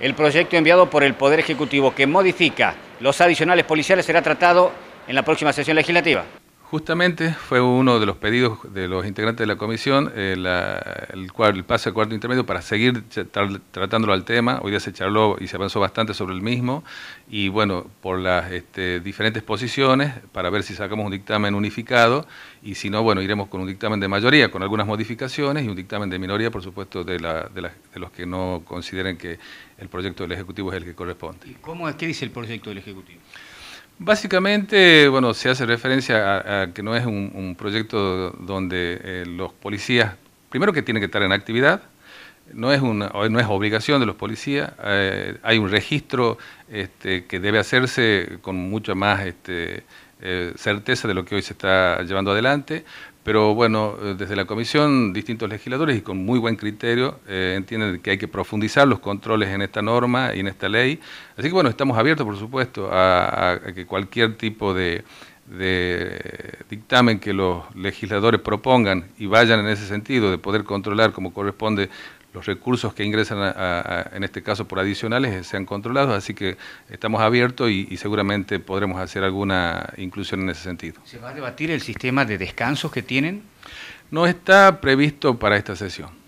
El proyecto enviado por el Poder Ejecutivo que modifica los adicionales policiales será tratado en la próxima sesión legislativa. Justamente fue uno de los pedidos de los integrantes de la comisión, eh, la, el, el, paso al cuarto intermedio para seguir tratándolo al tema. Hoy día se charló y se avanzó bastante sobre el mismo y bueno, por las este, diferentes posiciones para ver si sacamos un dictamen unificado y si no, bueno, iremos con un dictamen de mayoría con algunas modificaciones y un dictamen de minoría, por supuesto, de, los que no consideren que el proyecto del Ejecutivo es el que corresponde. ¿Y cómo, ¿Qué dice el proyecto del Ejecutivo? Básicamente, bueno, se hace referencia a, que no es un, proyecto donde eh, los policías, primero que tienen que estar en actividad, no es, una, no es obligación de los policías, eh, hay un registro este, que debe hacerse con mucha más este, eh, certeza de lo que hoy se está llevando adelante, pero bueno, eh, desde la comisión, distintos legisladores y con muy buen criterio entienden que hay que profundizar los controles en esta norma y en esta ley. Así que bueno, estamos abiertos, por supuesto, a, que cualquier tipo de dictamen que los legisladores propongan y vayan en ese sentido de poder controlar como corresponde los recursos que ingresan, en este caso por adicionales, eh, sean controlados, así que estamos abiertos y, seguramente podremos hacer alguna inclusión en ese sentido. ¿Se va a debatir el sistema de descansos que tienen? No está previsto para esta sesión.